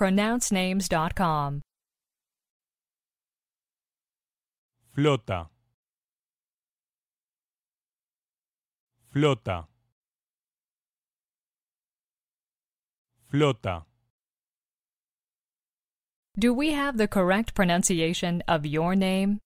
pronouncenames.com. Flota. Flota. Flota. Do we have the correct pronunciation of your name?